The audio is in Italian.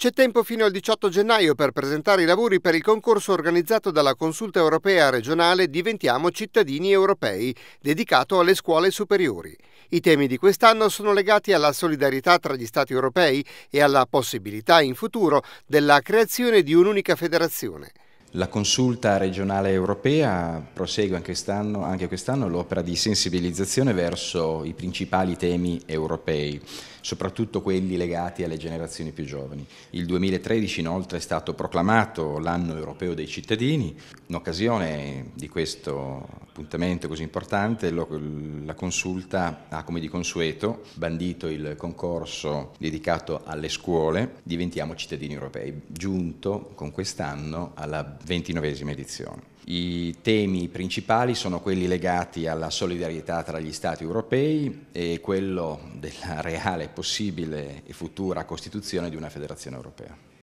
C'è tempo fino al 18 gennaio per presentare i lavori per il concorso organizzato dalla Consulta europea regionale Diventiamo cittadini europei, dedicato alle scuole superiori. I temi di quest'anno sono legati alla solidarietà tra gli Stati europei e alla possibilità in futuro della creazione di un'unica federazione. La consulta regionale europea prosegue anche quest'anno, quest l'opera di sensibilizzazione verso i principali temi europei, soprattutto quelli legati alle generazioni più giovani. Il 2013 inoltre è stato proclamato l'anno europeo dei cittadini, in occasione di questo appuntamento così importante, lo, la consulta ha come di consueto bandito il concorso dedicato alle scuole Diventiamo cittadini europei, giunto con quest'anno alla ventinovesima edizione. I temi principali sono quelli legati alla solidarietà tra gli Stati europei e quello della reale, possibile e futura costituzione di una federazione europea.